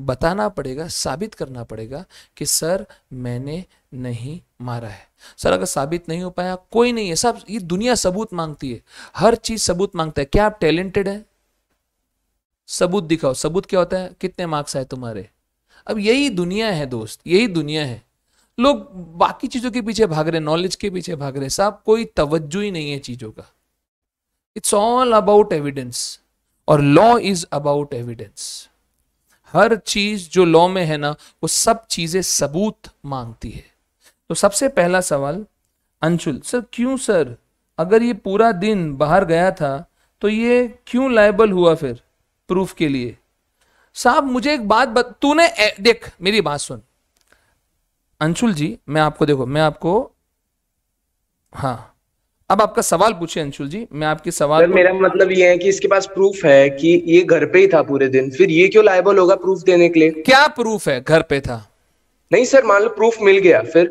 बताना पड़ेगा साबित करना पड़ेगा कि सर मैंने नहीं मारा है सर अगर साबित नहीं हो पाया कोई नहीं है सब ये दुनिया सबूत मांगती है हर चीज सबूत मांगता है क्या आप टैलेंटेड हैं सबूत दिखाओ सबूत क्या होता है कितने मार्क्स आए तुम्हारे अब यही दुनिया है दोस्त यही दुनिया है लोग बाकी चीजों के पीछे भाग रहे नॉलेज के पीछे भाग रहे साहब कोई तवज्जो ही नहीं है चीजों का इट्स ऑल अबाउट एविडेंस और लॉ इज अबाउट एविडेंस हर चीज जो लॉ में है ना वो सब चीजें सबूत मांगती है तो सबसे पहला सवाल अंशुल सर क्यों सर अगर ये पूरा दिन बाहर गया था तो ये क्यों लाइबल हुआ फिर प्रूफ के लिए साहब मुझे एक बात बत तूने ए, देख मेरी बात सुन अंशुल जी मैं आपको देखो मैं आपको हाँ अब आपका सवाल पूछे अंशुल जी मैं आपके सवाल मेरा मतलब ये है कि इसके पास प्रूफ है कि ये घर पे ही था पूरे दिन फिर ये क्यों लाइबल होगा प्रूफ देने के लिए क्या प्रूफ है घर पे था नहीं सर मान लो प्रूफ मिल गया फिर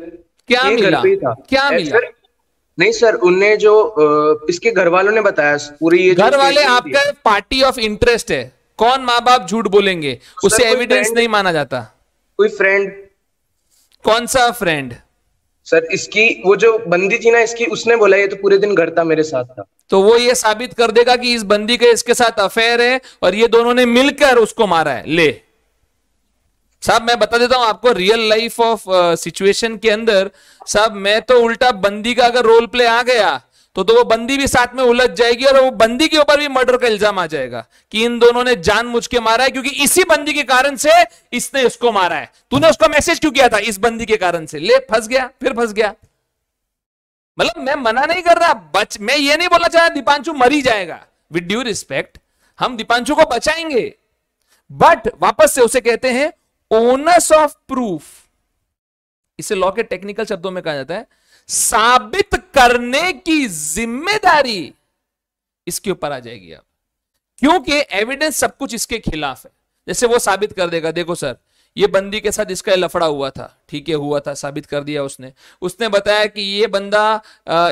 क्या मिला घर पे ही था क्या मिला सर, नहीं सर उनने जो इसके घर वालों ने बताया पूरी ये घर वाले आपका पार्टी ऑफ इंटरेस्ट है कौन माँ बाप झूठ बोलेंगे उसे एविडेंस नहीं माना जाता कोई फ्रेंड कौन सा फ्रेंड सर इसकी वो जो बंदी थी ना इसकी उसने बोला ये तो पूरे दिन घर था मेरे साथ था तो वो ये साबित कर देगा कि इस बंदी का इसके साथ अफेयर है और ये दोनों ने मिलकर उसको मारा है ले साहब मैं बता देता हूं आपको रियल लाइफ ऑफ सिचुएशन के अंदर साहब मैं तो उल्टा बंदी का अगर रोल प्ले आ गया तो तो वो बंदी भी साथ में उलझ जाएगी और वो बंदी के ऊपर भी मर्डर का इल्जाम आ जाएगा कि इन दोनों ने जान मुझ के मारा है क्योंकि इसी बंदी के कारण से इसने इसको मारा है तूने उसको मैसेज क्यों किया था इस बंदी के कारण से ले फंस गया फिर फंस गया मतलब मैं मना नहीं कर रहा बच मैं ये नहीं बोलना चाह रहा दीपांशु मरी जाएगा विद ड्यू रिस्पेक्ट हम दीपांशु को बचाएंगे बट वापस से उसे कहते हैं ओनस ऑफ प्रूफ इसे लॉ के टेक्निकल शब्दों में कहा जाता है साबित करने की जिम्मेदारी इसके ऊपर आ जाएगी अब क्योंकि एविडेंस सब कुछ इसके खिलाफ है जैसे वो साबित कर देगा देखो सर ये बंदी के साथ इसका लफड़ा हुआ था ठीक है हुआ था साबित कर दिया उसने उसने बताया कि ये बंदा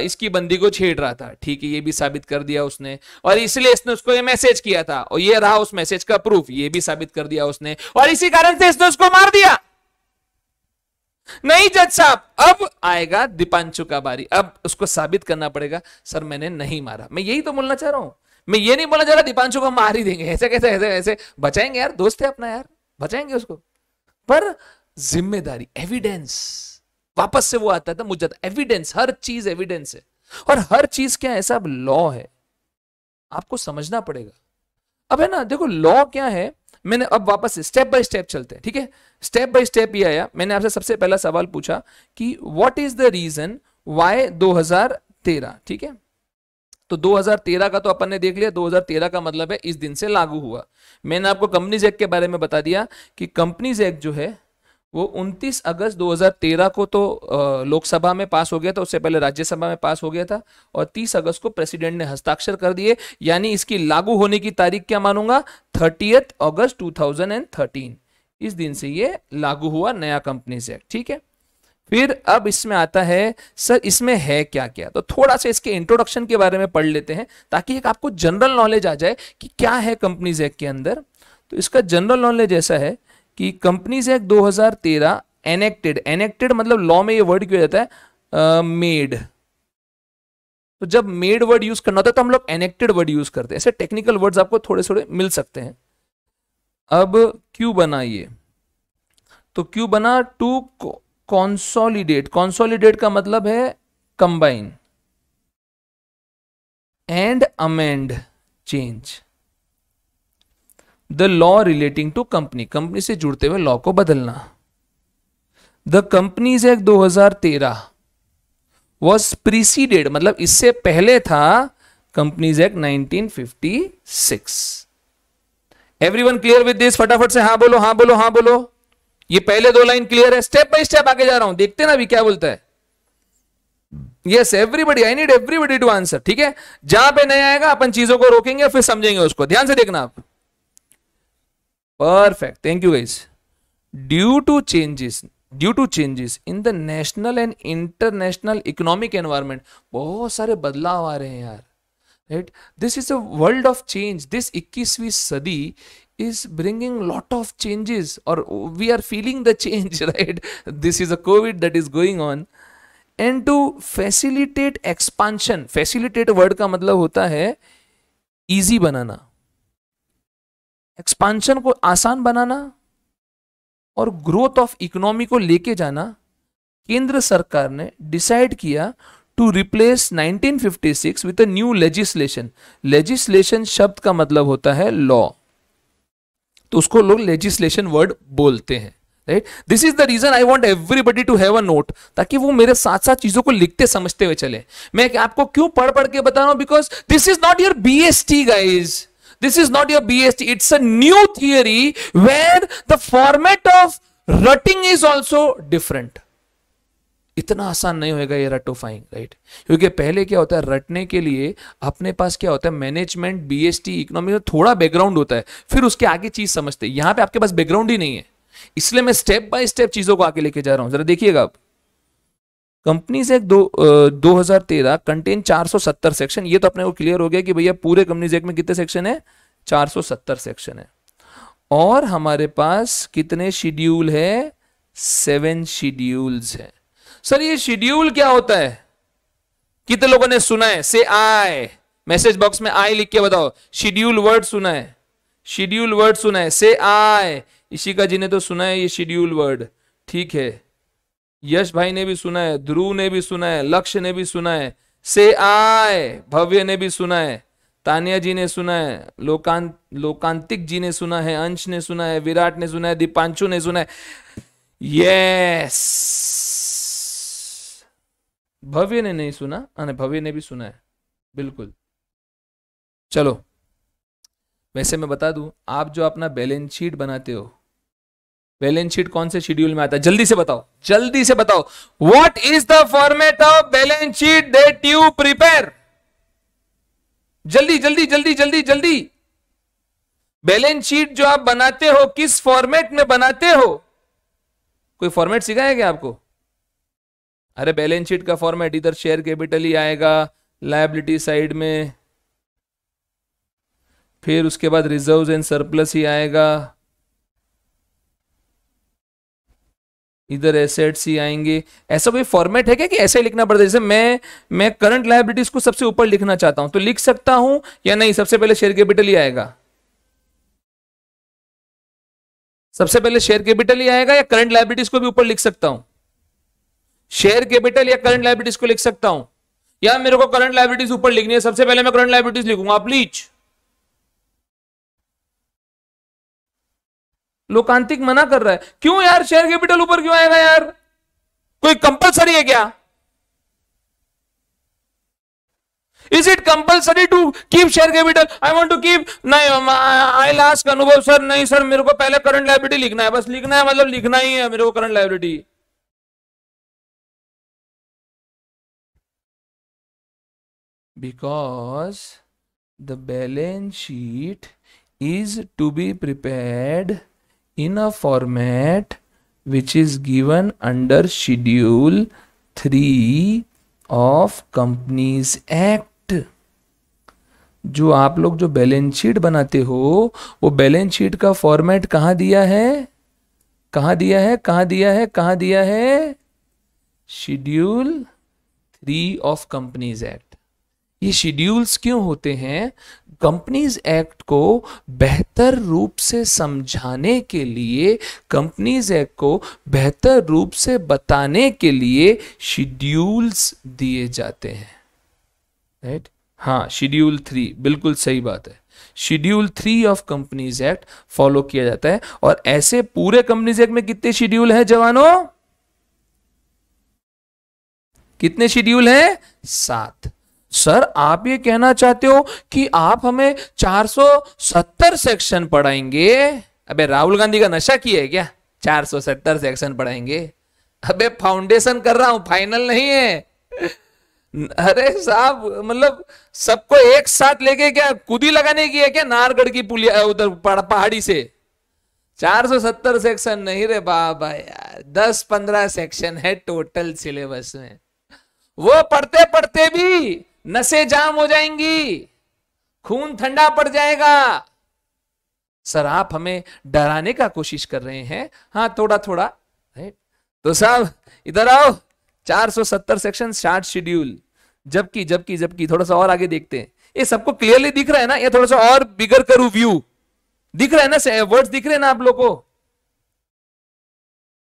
इसकी बंदी को छेड़ रहा था ठीक है ये भी साबित कर दिया उसने और इसलिए इसने उसको ये मैसेज किया था और ये रहा उस मैसेज का प्रूफ ये भी साबित कर दिया उसने और इसी कारण से इसने उसको मार दिया नहीं जज साहब अब आएगा दीपांशु का बारी अब उसको साबित करना पड़ेगा सर मैंने नहीं मारा मैं यही तो बोलना चाह रहा हूं मैं ये नहीं बोलना चाह रहा दीपांशु को मार ही देंगे ऐसे कैसे ऐसे ऐसे बचाएंगे यार दोस्त है अपना यार बचाएंगे उसको पर जिम्मेदारी एविडेंस वापस से वो आता था मुझे एविडेंस हर चीज एविडेंस है और हर चीज क्या ऐसा सब लॉ है आपको समझना पड़ेगा अब है ना देखो लॉ क्या है मैंने अब वापस स्टेप बाय स्टेप चलते हैं ठीक है स्टेप बाय स्टेप ये आया मैंने आपसे सबसे पहला सवाल पूछा कि what is the reason why 2013 ठीक है तो 2013 का तो अपन ने देख लिया 2013 का मतलब है इस दिन से लागू हुआ मैंने आपको कंपनीज एक्ट के बारे में बता दिया कि कंपनीज एक्ट जो है वो 29 अगस्त 2013 को तो लोकसभा में पास हो गया था उससे पहले राज्यसभा में पास हो गया था और 30 अगस्त को प्रेसिडेंट ने हस्ताक्षर कर दिए यानी इसकी लागू होने की तारीख क्या मानूंगा थर्टीएथ अगस्त 2013 इस दिन से ये लागू हुआ नया कंपनीज एक्ट ठीक है फिर अब इसमें आता है सर इसमें है क्या क्या तो थोड़ा सा इसके इंट्रोडक्शन के बारे में पढ़ लेते हैं ताकि एक आपको जनरल नॉलेज आ जाए कि क्या है कंपनीज एक्ट के अंदर तो इसका जनरल नॉलेज ऐसा है कि कंपनीज एक्ट 2013 एनेक्टेड एनेक्टेड मतलब लॉ में ये वर्ड क्यों जाता है मेड uh, तो जब मेड वर्ड यूज करना होता है तो हम लोग एनेक्टेड वर्ड यूज करते हैं ऐसे टेक्निकल वर्ड्स आपको थोड़े थोड़े मिल सकते हैं अब क्यू बना ये तो क्यू बना टू कॉन्सोलिडेट कॉन्सोलिडेट का मतलब है combine and amend change the law relating to company company से जुड़ते हुए लॉ को बदलना the companies act 2013 was preceded मतलब इससे पहले था companies act 1956 everyone clear with this फटाफट से हाँ बोलो हाँ बोलो हाँ बोलो ये पहले दो लाइन क्लियर है स्टेप बाय स्टेप आगे जा रहा हूं देखते ना अभी क्या बोलता है yes everybody I need everybody to answer ठीक है जहां पे नहीं आएगा अपन चीजों को रोकेंगे फिर समझेंगे उसको ध्यान से देखना आप perfect thank you guys due to changes due to changes in the national and international economic environment बहुत सारे बदलाव आ रहे हैं यार right this is a world of change this इक्कीसवीं सदी is bringing lot of changes or we are feeling the change right this is a covid that is going on and to facilitate expansion facilitate word का मतलब होता है easy बनाना expansion को आसान बनाना और growth of economy को लेके जाना केंद्र सरकार ने डिसाइड किया to replace 1956 with a new legislation legislation शब्द का मतलब होता है लॉ तो उसको लोग लेजिस्लेशन वर्ड बोलते हैं right this is the reason I want everybody to have a note ताकि वो मेरे साथ साथ चीजों को लिखते समझते हुए चले मैं आपको क्यों पढ़ पढ़ के बता रहा हूं because this is not your B S T guys This is not your BST. It's a new theory where the format of writing is also different इतना आसान नहीं होगा ये रटोफाइंग राइट क्योंकि पहले क्या होता है रटने के लिए अपने पास क्या होता है मैनेजमेंट बीएसटी इकोनॉमी में थोड़ा बैकग्राउंड होता है फिर उसके आगे चीज समझते हैं यहां पे आपके पास बैकग्राउंड ही नहीं है इसलिए मैं स्टेप बाय स्टेप चीजों को आगे लेके जा रहा हूं जरा देखिएगा आप कंपनी से दो हजार तेरह कंटेन चार सौ सत्तर सेक्शन ये तो अपने को क्लियर हो गया कि भैया पूरे कंपनीज एक्ट में कितने सेक्शन है चार सौ सत्तर सेक्शन है और हमारे पास कितने शेड्यूल है सेवन शेड्यूल्स है सर ये शेड्यूल क्या होता है कितने लोगों ने सुना है से आए मैसेज बॉक्स में आय लिख के बताओ शेड्यूल वर्ड सुना है शेड्यूल वर्ड सुना है से आए इसी जी ने तो सुना है ये शेड्यूल वर्ड ठीक है यश भाई ने भी सुना है ध्रुव ने भी सुना है लक्ष्य ने भी सुना है से आय भव्य ने भी सुना है तानिया जी ने सुना है लोकांत लोकांतिक जी ने सुना है अंश ने सुना है विराट ने सुना है दीपांशु ने सुना है यस भव्य ने नहीं सुना अने भव्य ने भी सुना है बिल्कुल चलो वैसे मैं बता दूं आप जो अपना बैलेंस शीट बनाते हो बैलेंस शीट कौन से शेड्यूल में आता है जल्दी से बताओ जल्दी से बताओ what is the format of balance sheet that you prepare जल्दी जल्दी जल्दी जल्दी जल्दी बैलेंस शीट जो आप बनाते हो किस फॉर्मेट में बनाते हो कोई फॉर्मेट सिखाया क्या आपको अरे बैलेंस शीट का फॉर्मेट इधर शेयर कैपिटल ही आएगा लाइबिलिटी साइड में फिर उसके बाद रिजर्व्स एंड सरप्लस ही आएगा इधर एसेट्स ही आएंगे ऐसा कोई फॉर्मेट है क्या कि ऐसे ही लिखना पड़ता है जैसे मैं मैं करंट लाइबिलिटीज को सबसे ऊपर लिखना चाहता हूं तो लिख सकता हूं या नहीं सबसे पहले शेयर कैपिटल ही आएगा सबसे पहले शेयर कैपिटल ही आएगा या करंट लाइबिलिटीज को भी ऊपर लिख सकता हूं शेयर कैपिटल या करंट लाइबिलिटीज को लिख सकता हूं या मेरे को करंट लाइबिलिटीज ऊपर लिखनी है सबसे पहले मैं करंट लाइबिलिटीज लिखूंगा प्लीज लोकांतिक मना कर रहा है क्यों यार शेयर कैपिटल ऊपर क्यों आएगा यार कोई कंपलसरी है क्या is it compulsory to keep share capital I want to keep नहीं आई लास्ट अनुभव सर नहीं सर मेरे को पहले करंट लाइबिलिटी लिखना है बस लिखना है मतलब लिखना ही है मेरे को current liability because the balance sheet is to be prepare in a format which is given under schedule 3 of companies act जो आप लोग जो बैलेंस शीट बनाते हो वो बैलेंस शीट का फॉर्मेट कहां दिया है कहा दिया है कहा दिया है कहा दिया है schedule three of companies act ये शेड्यूल्स क्यों होते हैं कंपनीज एक्ट को बेहतर रूप से समझाने के लिए कंपनीज एक्ट को बेहतर रूप से बताने के लिए शेड्यूल्स दिए जाते हैं राइट right? हाँ शेड्यूल थ्री बिल्कुल सही बात है schedule three of companies act follow किया जाता है और ऐसे पूरे कंपनीज एक्ट में कितने शेड्यूल हैं जवानों कितने शेड्यूल हैं सात सर आप ये कहना चाहते हो कि आप हमें 470 सेक्शन पढ़ाएंगे अबे राहुल गांधी का नशा किया है क्या 470 सेक्शन पढ़ाएंगे अबे फाउंडेशन कर रहा हूं फाइनल नहीं है अरे साहब मतलब सबको एक साथ लेके क्या कुदी लगाने की है क्या नारगढ़ की पुलिया उधर पहाड़ी से 470 सेक्शन नहीं रे बाबा यार 10-15 सेक्शन है टोटल सिलेबस में वो पढ़ते पढ़ते भी नसें जाम हो जाएंगी खून ठंडा पड़ जाएगा सर आप हमें डराने का कोशिश कर रहे हैं हाँ थोड़ा थोड़ा राइट तो साहब इधर आओ 470 सेक्शन शार्ट शेड्यूल जबकि जबकि जबकि थोड़ा सा और आगे देखते हैं ये सबको क्लियरली दिख रहा है ना ये थोड़ा सा और बिगर करू व्यू दिख रहा है ना वर्ड्स दिख रहे हैं ना आप लोग को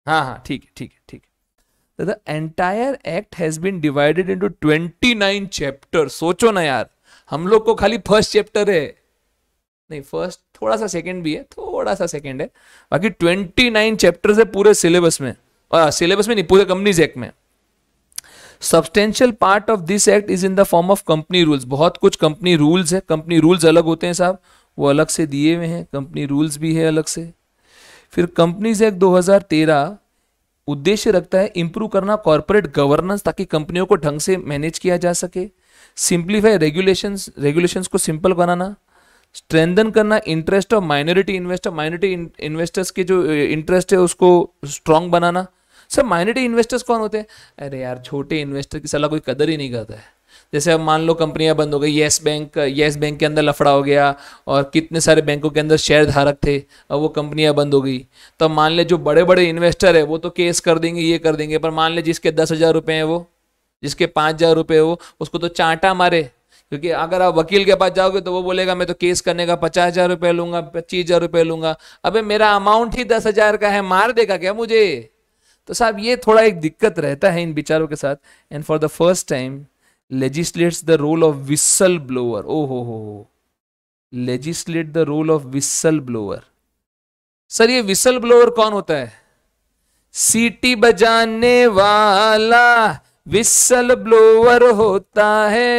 हाँ हाँ ठीक है ठीक है ठीक है that the entire act has been divided into 29 chapter सोचो ना यार हम लोग को खाली फर्स्ट चैप्टर है नहीं फर्स्ट थोड़ा सा सेकंड भी है थोड़ा सा सेकंड है बाकी 29 चैप्टर्स है पूरे सिलेबस में सिलेबस में नहीं पूरे कंपनीज एक्ट में substantial part of this act is in the form of company rules बहुत कुछ कंपनी रूल्स है कंपनी रूल्स अलग होते हैं साहब वो अलग से दिए हुए हैं कंपनी रूल्स भी है अलग से फिर कंपनीज एक्ट 2013 उद्देश्य रखता है इंप्रूव करना कॉरपोरेट गवर्नेंस ताकि कंपनियों को ढंग से मैनेज किया जा सके सिंप्लीफाई रेगुलेशन रेगुलेशन को सिंपल बनाना स्ट्रेंदन करना interest of minority investor minority investors के जो इंटरेस्ट है उसको स्ट्रांग बनाना सर माइनॉरिटी इन्वेस्टर्स कौन होते हैं अरे यार छोटे इन्वेस्टर की सलाह कोई कदर ही नहीं करता है जैसे अब मान लो कंपनियां बंद हो गई येस बैंक येस बैंक के अंदर लफड़ा हो गया और कितने सारे बैंकों के अंदर शेयर धारक थे अब वो कंपनियां बंद हो गई तो मान ले जो बड़े बड़े इन्वेस्टर है वो तो केस कर देंगे ये कर देंगे पर मान ले जिसके दस हज़ार रुपये हैं वो जिसके पाँच हज़ार रुपये हो उसको तो चांटा मारे क्योंकि अगर आप वकील के पास जाओगे तो वो बोलेगा मैं तो केस करने का पचास हज़ार रुपये लूँगा पच्चीस हज़ार रुपये लूँगा अबे मेरा अमाउंट ही दस हज़ार का है मार देगा क्या मुझे तो साहब ये थोड़ा एक दिक्कत रहता है इन विचारों के साथ and for the first time the role of of blower ओ हो हो legislate the role of whistle blower sir ये विसल ब्लोअर कौन होता है सीटी बजाने वाला विसल ब्लोअर होता है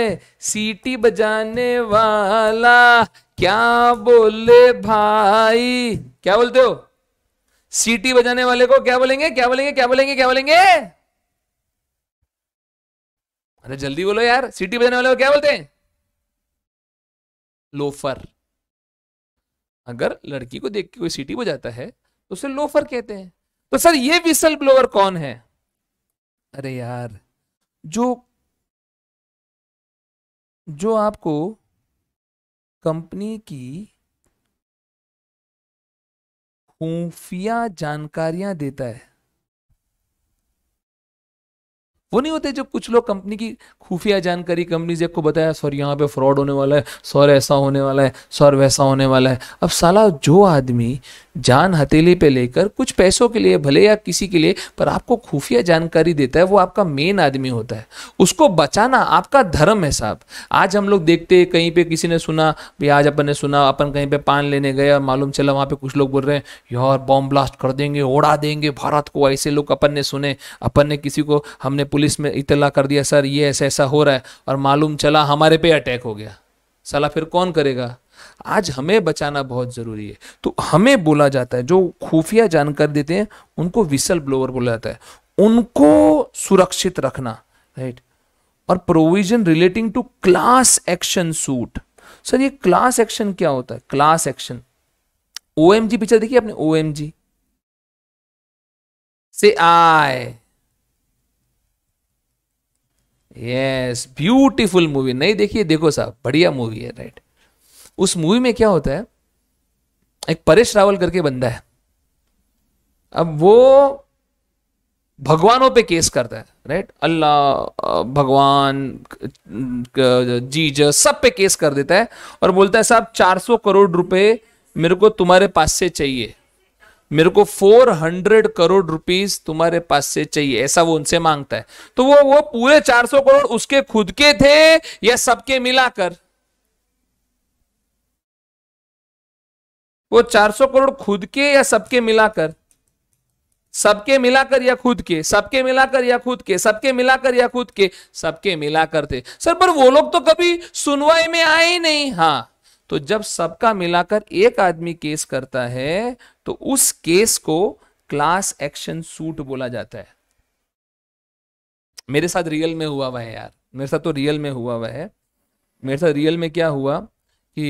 सीटी बजाने वाला क्या बोले भाई क्या बोलते हो सीटी बजाने वाले को क्या बोलेंगे क्या बोलेंगे क्या बोलेंगे क्या बोलेंगे, क्या बोलेंगे? अरे जल्दी बोलो यार सिटी बजाने वाले को क्या बोलते हैं लोफर अगर लड़की को देख के कोई सिटी बजाता है तो उसे लोफर कहते हैं तो सर ये विसल ब्लोअर कौन है अरे यार जो जो आपको कंपनी की खुफिया जानकारियां देता है वो नहीं होते जब कुछ लोग कंपनी की खुफिया जानकारी कंपनी से आपको बताया सॉरी यहाँ पे फ्रॉड होने वाला है सर ऐसा होने वाला है सर वैसा होने वाला है अब साला जो आदमी जान हथेली पे लेकर कुछ पैसों के लिए भले या किसी के लिए पर आपको खुफिया जानकारी देता है वो आपका मेन आदमी होता है उसको बचाना आपका धर्म है साहब आज हम लोग देखते हैं कहीं पे किसी ने सुना भाई आज अपन ने सुना अपन कहीं पे पान लेने गए और मालूम चला वहाँ पे कुछ लोग बोल रहे हैं यार बॉम्ब ब्लास्ट कर देंगे ओढ़ा देंगे भारत को ऐसे लोग अपन ने सुने अपन ने किसी को हमने पुलिस में इतला कर दिया सर ये ऐसा ऐसा हो रहा है और मालूम चला हमारे पे अटैक हो गया सला फिर कौन करेगा आज हमें बचाना बहुत ज़रूरी है तो हमें बोला जाता है जो खुफिया जानकारी देते हैं उनको विसल ब्लोअर बोला जाता है उनको सुरक्षित रखना राइट और provision relating to class action suit sir ये क्लास एक्शन क्या होता है class action O M G picture देखिए अपने ओ एम जी से आए यस ब्यूटीफुल मूवी नहीं देखिए देखो साहब बढ़िया मूवी है राइट उस मूवी में क्या होता है एक परेश रावल करके बंदा है अब वो भगवानों पे केस करता है राइट अल्लाह भगवान जीज सब पे केस कर देता है और बोलता है साहब 400 करोड़ रुपए मेरे को तुम्हारे पास से चाहिए मेरे को 400 करोड़ रुपीस तुम्हारे पास से चाहिए ऐसा वो उनसे मांगता है तो वो वो पूरे 400 करोड़ उसके खुद के थे या सबके मिलाकर वो 400 करोड़ खुद के या सबके मिलाकर सबके मिलाकर या खुद के सबके मिलाकर या खुद के सबके मिलाकर या खुद के सबके मिलाकर थे सर पर वो लोग तो कभी सुनवाई में आए ही नहीं हाँ तो जब सबका मिलाकर एक आदमी केस करता है तो उस केस को क्लास एक्शन सूट बोला जाता है मेरे साथ रियल में हुआ हुआ है यार मेरे साथ तो रियल में हुआ हुआ है मेरे साथ रियल में क्या हुआ कि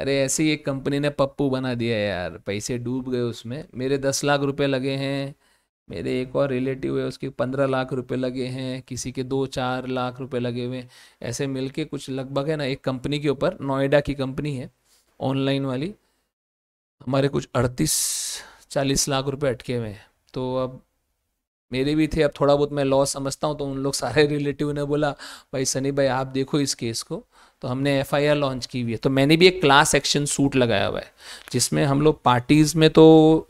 अरे ऐसे ही एक कंपनी ने पप्पू बना दिया यार पैसे डूब गए उसमें मेरे दस लाख रुपए लगे हैं मेरे एक और रिलेटिव है उसके पंद्रह लाख रुपए लगे हैं किसी के दो चार लाख रुपए लगे हुए ऐसे मिलके कुछ लगभग है ना एक कंपनी के ऊपर नोएडा की कंपनी है ऑनलाइन वाली हमारे कुछ अड़तीस चालीस लाख रुपए अटके हुए हैं तो अब मेरे भी थे अब थोड़ा बहुत मैं लॉस समझता हूँ तो उन लोग सारे रिलेटिव ने बोला भाई सनी भाई आप देखो इस केस को तो हमने एफ लॉन्च की हुई है तो मैंने भी एक क्लास एक्शन सूट लगाया हुआ है जिसमें हम लोग पार्टीज़ में तो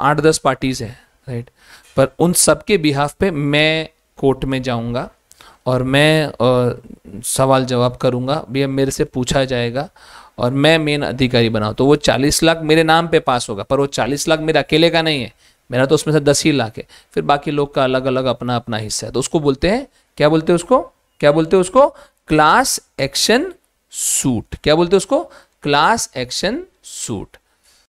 आठ दस पार्टीज़ हैं राइट पर उन सब के बिहाफ पे मैं कोर्ट में जाऊंगा और मैं और सवाल जवाब करूंगा भैया मेरे से पूछा जाएगा और मैं मेन अधिकारी बनाऊँ तो वो चालीस लाख मेरे नाम पे पास होगा पर वो चालीस लाख मेरे अकेले का नहीं है मेरा तो उसमें से दस ही लाख है फिर बाकी लोग का अलग अलग अपना अपना हिस्सा है तो उसको बोलते हैं क्या बोलते हैं उसको क्या बोलते हैं उसको क्लास एक्शन सूट क्या बोलते हैं उसको क्लास एक्शन सूट